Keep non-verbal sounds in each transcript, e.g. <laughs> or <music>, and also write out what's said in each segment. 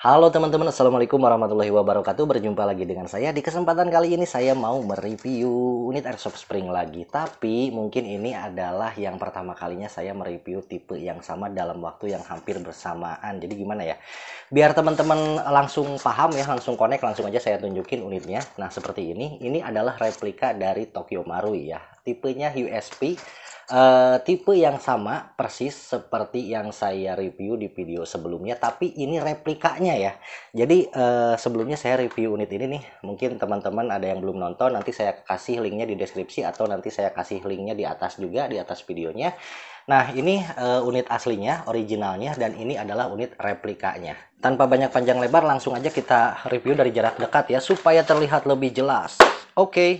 Halo teman-teman, Assalamualaikum warahmatullahi wabarakatuh Berjumpa lagi dengan saya Di kesempatan kali ini saya mau mereview unit Airsoft Spring lagi Tapi mungkin ini adalah yang pertama kalinya saya mereview tipe yang sama dalam waktu yang hampir bersamaan Jadi gimana ya Biar teman-teman langsung paham ya, langsung connect, langsung aja saya tunjukin unitnya Nah seperti ini, ini adalah replika dari Tokyo Marui ya Tipenya USP uh, tipe yang sama persis seperti yang saya review di video sebelumnya tapi ini replikanya ya jadi uh, sebelumnya saya review unit ini nih mungkin teman-teman ada yang belum nonton nanti saya kasih linknya di deskripsi atau nanti saya kasih linknya di atas juga di atas videonya Nah, ini uh, unit aslinya, originalnya, dan ini adalah unit replikanya. Tanpa banyak panjang lebar, langsung aja kita review dari jarak dekat ya, supaya terlihat lebih jelas. Oke. Okay.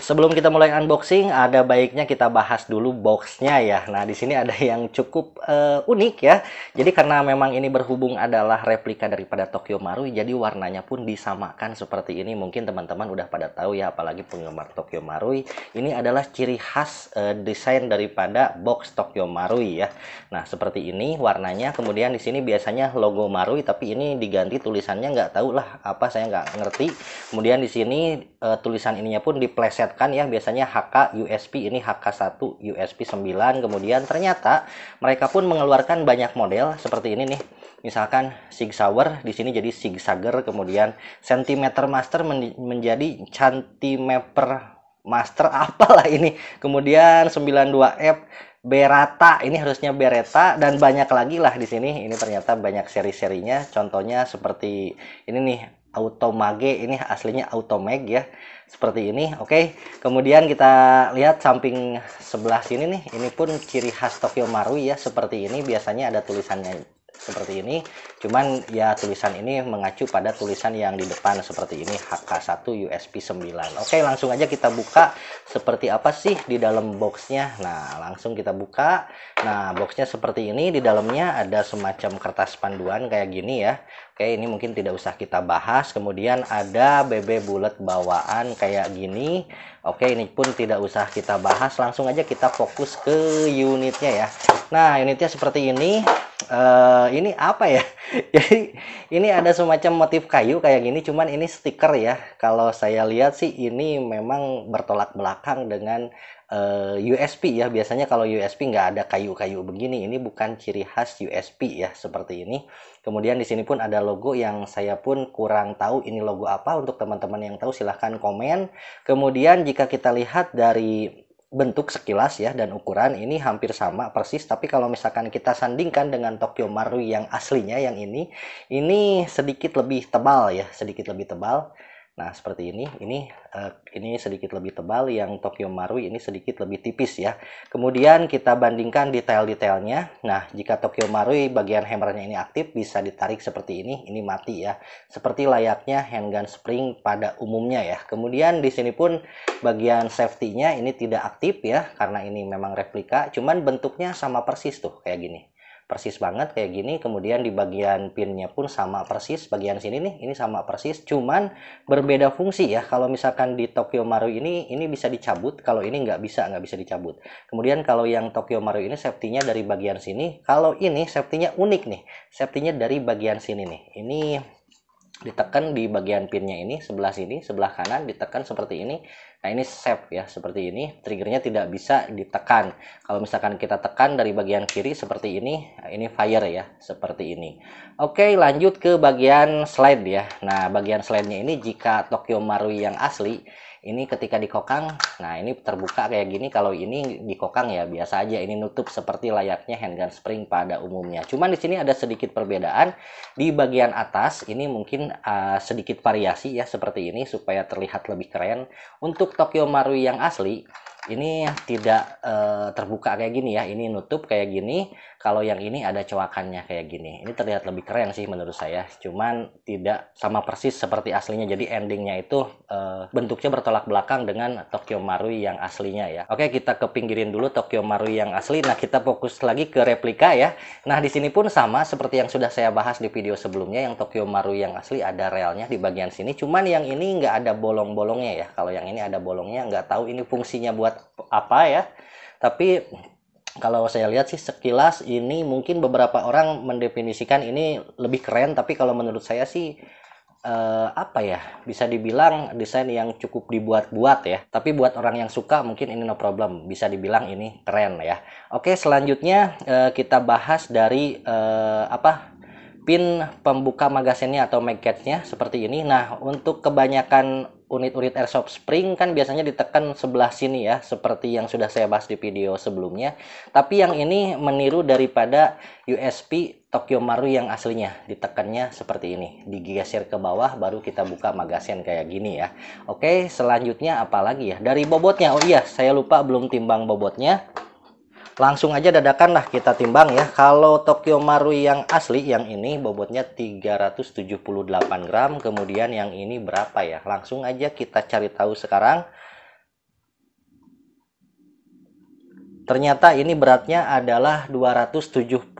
Sebelum kita mulai unboxing, ada baiknya kita bahas dulu boxnya ya. Nah, di sini ada yang cukup uh, unik ya. Jadi karena memang ini berhubung adalah replika daripada Tokyo Marui, jadi warnanya pun disamakan seperti ini. Mungkin teman-teman udah pada tahu ya, apalagi penggemar Tokyo Marui. Ini adalah ciri khas uh, desain daripada box Tokyo Marui ya. Nah, seperti ini warnanya. Kemudian di sini biasanya logo Marui, tapi ini diganti tulisannya nggak tahu lah apa saya nggak ngerti. Kemudian di sini uh, tulisan ininya pun dipleset disetkan ya biasanya HK USP ini HK1 USP 9 kemudian ternyata mereka pun mengeluarkan banyak model seperti ini nih misalkan sig sauer di sini jadi sig sager kemudian centimeter master men menjadi centimeter master <laughs> apalah ini kemudian 92F Berata ini harusnya Beretta dan banyak lagi lah di sini ini ternyata banyak seri-serinya contohnya seperti ini nih Automage ini aslinya Automag ya seperti ini oke okay. kemudian kita lihat samping sebelah sini nih ini pun ciri khas Tokyo Marui ya seperti ini biasanya ada tulisannya seperti ini cuman ya tulisan ini mengacu pada tulisan yang di depan seperti ini HK1 usb 9 oke langsung aja kita buka seperti apa sih di dalam boxnya nah langsung kita buka nah boxnya seperti ini di dalamnya ada semacam kertas panduan kayak gini ya Oke, ini mungkin tidak usah kita bahas. Kemudian ada BB bulat bawaan kayak gini. Oke, ini pun tidak usah kita bahas. Langsung aja kita fokus ke unitnya ya. Nah, unitnya seperti ini uh, ini apa ya? <laughs> Jadi ini ada semacam motif kayu kayak gini, cuman ini stiker ya. Kalau saya lihat sih ini memang bertolak belakang dengan uh, eh, USP ya. Biasanya kalau USP nggak ada kayu-kayu begini. Ini bukan ciri khas USP ya seperti ini. Kemudian di sini pun ada logo yang saya pun kurang tahu ini logo apa. Untuk teman-teman yang tahu silahkan komen. Kemudian jika kita lihat dari bentuk sekilas ya dan ukuran ini hampir sama persis tapi kalau misalkan kita sandingkan dengan Tokyo Marui yang aslinya yang ini ini sedikit lebih tebal ya sedikit lebih tebal Nah, seperti ini, ini eh, ini sedikit lebih tebal, yang Tokyo Marui ini sedikit lebih tipis ya. Kemudian kita bandingkan detail-detailnya. Nah, jika Tokyo Marui bagian hammernya ini aktif, bisa ditarik seperti ini, ini mati ya. Seperti layaknya handgun spring pada umumnya ya. Kemudian di sini pun bagian safety-nya ini tidak aktif ya, karena ini memang replika, cuman bentuknya sama persis tuh kayak gini persis banget kayak gini kemudian di bagian pinnya pun sama persis bagian sini nih ini sama persis cuman berbeda fungsi ya kalau misalkan di Tokyo Maru ini ini bisa dicabut kalau ini nggak bisa nggak bisa dicabut kemudian kalau yang Tokyo Maru ini safety-nya dari bagian sini kalau ini safety-nya unik nih safety-nya dari bagian sini nih ini ditekan di bagian pinnya ini sebelah sini sebelah kanan ditekan seperti ini nah ini save ya seperti ini triggernya tidak bisa ditekan kalau misalkan kita tekan dari bagian kiri seperti ini nah, ini fire ya seperti ini oke lanjut ke bagian slide ya nah bagian slide nya ini jika Tokyo Marui yang asli ini ketika dikokang nah ini terbuka kayak gini kalau ini dikokang ya biasa aja ini nutup seperti layaknya handgun spring pada umumnya cuman di sini ada sedikit perbedaan di bagian atas ini mungkin uh, sedikit variasi ya seperti ini supaya terlihat lebih keren untuk Tokyo Marui yang asli ini tidak uh, terbuka kayak gini ya ini nutup kayak gini kalau yang ini ada coakannya kayak gini ini terlihat lebih keren sih menurut saya cuman tidak sama persis seperti aslinya jadi endingnya itu uh, bentuknya bertolak belakang dengan Tokyo Marui yang aslinya ya oke kita ke pinggirin dulu Tokyo Marui yang asli nah kita fokus lagi ke replika ya nah di sini pun sama seperti yang sudah saya bahas di video sebelumnya yang Tokyo Marui yang asli ada realnya di bagian sini cuman yang ini nggak ada bolong-bolongnya ya kalau yang ini ada bolongnya nggak tahu ini fungsinya buat apa ya tapi kalau saya lihat sih sekilas ini mungkin beberapa orang mendefinisikan ini lebih keren tapi kalau menurut saya sih eh, apa ya bisa dibilang desain yang cukup dibuat-buat ya tapi buat orang yang suka mungkin ini no problem bisa dibilang ini keren ya oke selanjutnya eh, kita bahas dari eh, apa pin pembuka magasinnya atau magnetnya seperti ini nah untuk kebanyakan unit-unit airsoft spring kan biasanya ditekan sebelah sini ya seperti yang sudah saya bahas di video sebelumnya tapi yang ini meniru daripada USP Tokyo Maru yang aslinya ditekannya seperti ini digeser ke bawah baru kita buka magasin kayak gini ya oke selanjutnya apalagi ya dari bobotnya oh iya saya lupa belum timbang bobotnya langsung aja dadakan lah kita timbang ya kalau Tokyo Marui yang asli yang ini bobotnya 378 gram kemudian yang ini berapa ya langsung aja kita cari tahu sekarang Ternyata ini beratnya adalah 272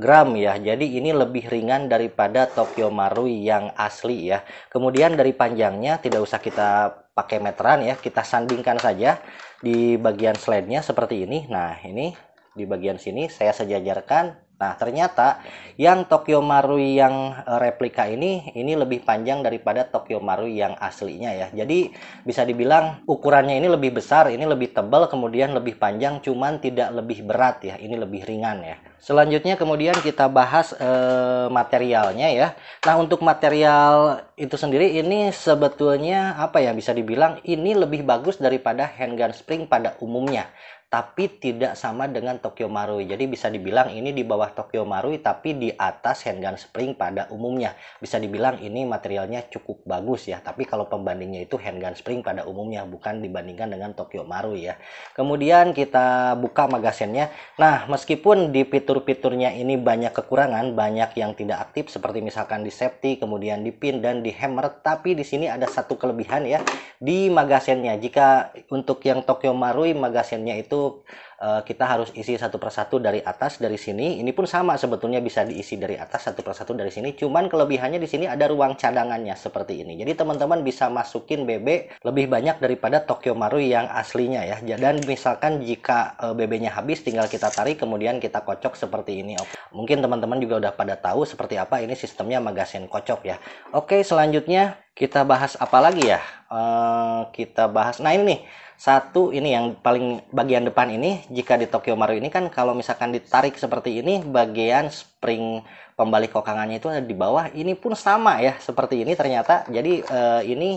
gram ya. Jadi ini lebih ringan daripada Tokyo Marui yang asli ya. Kemudian dari panjangnya tidak usah kita pakai meteran ya. Kita sandingkan saja di bagian slide-nya seperti ini. Nah, ini di bagian sini saya sejajarkan Nah, ternyata yang Tokyo Marui yang e, replika ini ini lebih panjang daripada Tokyo Marui yang aslinya ya. Jadi bisa dibilang ukurannya ini lebih besar, ini lebih tebal, kemudian lebih panjang cuman tidak lebih berat ya. Ini lebih ringan ya. Selanjutnya kemudian kita bahas eh, materialnya ya. Nah, untuk material itu sendiri ini sebetulnya apa ya bisa dibilang ini lebih bagus daripada handgun spring pada umumnya tapi tidak sama dengan Tokyo Marui. Jadi bisa dibilang ini di bawah Tokyo Marui tapi di atas handgun spring pada umumnya. Bisa dibilang ini materialnya cukup bagus ya, tapi kalau pembandingnya itu handgun spring pada umumnya bukan dibandingkan dengan Tokyo Marui ya. Kemudian kita buka magasinnya. Nah, meskipun di fitur-fiturnya ini banyak kekurangan, banyak yang tidak aktif seperti misalkan di safety, kemudian di pin dan di hammer, tapi di sini ada satu kelebihan ya di magasinnya. Jika untuk yang Tokyo Marui magasinnya itu itu uh, eh, kita harus isi satu persatu dari atas dari sini ini pun sama sebetulnya bisa diisi dari atas satu persatu dari sini cuman kelebihannya di sini ada ruang cadangannya seperti ini jadi teman-teman bisa masukin BB lebih banyak daripada Tokyo Maru yang aslinya ya dan misalkan jika uh, eh, bb habis tinggal kita tarik kemudian kita kocok seperti ini Oke. mungkin teman-teman juga udah pada tahu seperti apa ini sistemnya magasin kocok ya Oke selanjutnya kita bahas apa lagi ya Eh, kita bahas. Nah ini nih satu ini yang paling bagian depan ini jika di Tokyo Maru ini kan kalau misalkan ditarik seperti ini bagian spring pembalik kokangannya itu ada di bawah ini pun sama ya seperti ini ternyata jadi uh, ini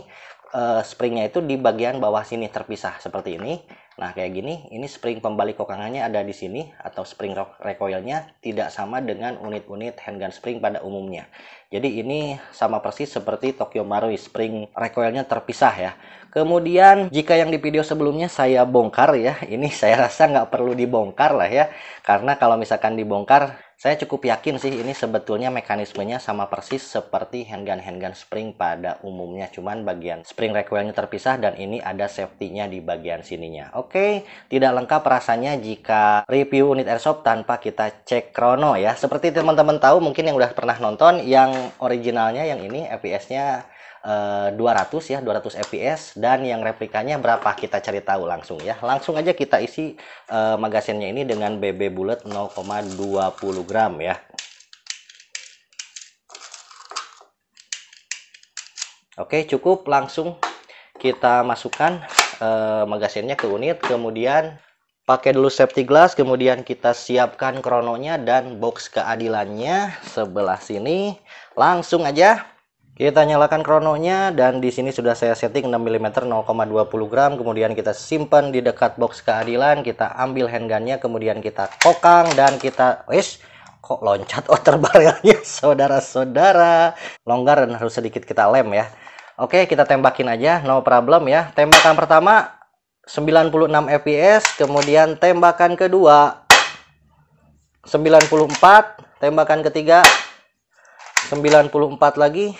uh, springnya itu di bagian bawah sini terpisah seperti ini Nah kayak gini, ini spring pembalik kokangannya ada di sini atau spring recoilnya tidak sama dengan unit-unit handgun spring pada umumnya. Jadi ini sama persis seperti Tokyo Marui, spring recoilnya terpisah ya. Kemudian jika yang di video sebelumnya saya bongkar ya, ini saya rasa nggak perlu dibongkar lah ya. Karena kalau misalkan dibongkar saya cukup yakin sih ini sebetulnya mekanismenya sama persis seperti handgun-handgun spring pada umumnya. Cuman bagian spring recoilnya terpisah dan ini ada safety-nya di bagian sininya. Oke, tidak lengkap rasanya jika review unit airsoft tanpa kita cek krono ya. Seperti teman-teman tahu mungkin yang udah pernah nonton yang originalnya yang ini FPS-nya 200 eh, ya 200 fps dan yang replikanya berapa kita cari tahu langsung ya langsung aja kita isi uh, magasinnya ini dengan BB bullet 0,20 gram ya Oke cukup langsung kita masukkan uh, magasinnya ke unit kemudian pakai dulu safety glass kemudian kita siapkan krononya dan box keadilannya sebelah sini langsung aja kita nyalakan krononya dan di sini sudah saya setting 6 mm 0,20 gram. Kemudian kita simpan di dekat box keadilan. Kita ambil handgunnya, kemudian kita kokang dan kita, wis, kok loncat outer barrelnya <laughs> saudara-saudara. Longgar dan harus sedikit kita lem ya. Oke, kita tembakin aja, no problem ya. Tembakan pertama 96 fps, kemudian tembakan kedua 94, tembakan ketiga 94 lagi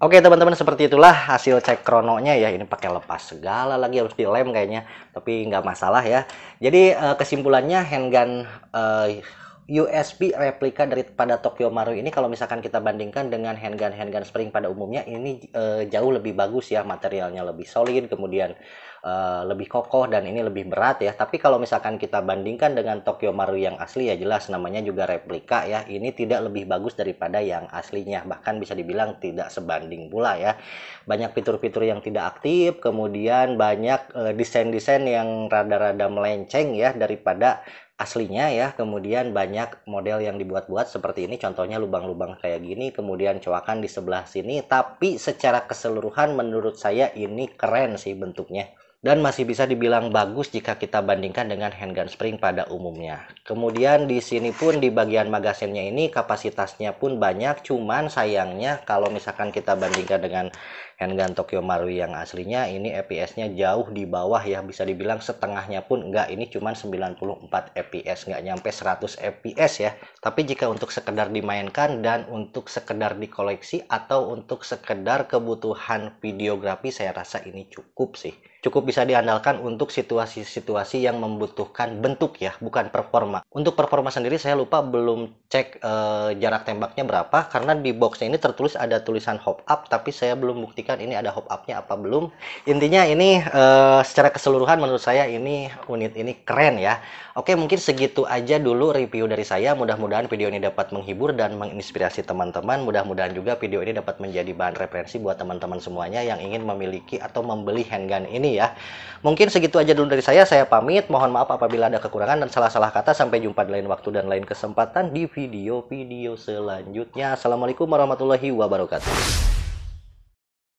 Oke teman-teman seperti itulah hasil cek krononya ya ini pakai lepas segala lagi harus dilem kayaknya tapi nggak masalah ya jadi eh, kesimpulannya handgun eh, USB replika dari pada Tokyo Maru ini kalau misalkan kita bandingkan dengan handgun handgun spring pada umumnya ini e, jauh lebih bagus ya materialnya lebih solid kemudian e, lebih kokoh dan ini lebih berat ya tapi kalau misalkan kita bandingkan dengan Tokyo Maru yang asli ya jelas namanya juga replika ya ini tidak lebih bagus daripada yang aslinya bahkan bisa dibilang tidak sebanding pula ya banyak fitur-fitur yang tidak aktif kemudian banyak eh, desain-desain yang rada-rada melenceng ya daripada aslinya ya kemudian banyak model yang dibuat-buat seperti ini contohnya lubang-lubang kayak gini kemudian coakan di sebelah sini tapi secara keseluruhan menurut saya ini keren sih bentuknya dan masih bisa dibilang bagus jika kita bandingkan dengan handgun spring pada umumnya kemudian di sini pun di bagian magasinnya ini kapasitasnya pun banyak cuman sayangnya kalau misalkan kita bandingkan dengan handgun Tokyo Marui yang aslinya ini FPS-nya jauh di bawah ya bisa dibilang setengahnya pun enggak ini cuma 94 FPS enggak nyampe 100 FPS ya tapi jika untuk sekedar dimainkan dan untuk sekedar dikoleksi atau untuk sekedar kebutuhan videografi saya rasa ini cukup sih cukup bisa diandalkan untuk situasi-situasi yang membutuhkan bentuk ya bukan performa untuk performa sendiri saya lupa belum cek e, jarak tembaknya berapa karena di boxnya ini tertulis ada tulisan hop up tapi saya belum buktikan pastikan ini ada hop up-nya apa belum. Intinya ini uh, secara keseluruhan menurut saya ini unit ini keren ya. Oke, mungkin segitu aja dulu review dari saya. Mudah-mudahan video ini dapat menghibur dan menginspirasi teman-teman. Mudah-mudahan juga video ini dapat menjadi bahan referensi buat teman-teman semuanya yang ingin memiliki atau membeli handgun ini ya. Mungkin segitu aja dulu dari saya. Saya pamit. Mohon maaf apabila ada kekurangan dan salah-salah kata. Sampai jumpa di lain waktu dan lain kesempatan di video-video selanjutnya. Assalamualaikum warahmatullahi wabarakatuh.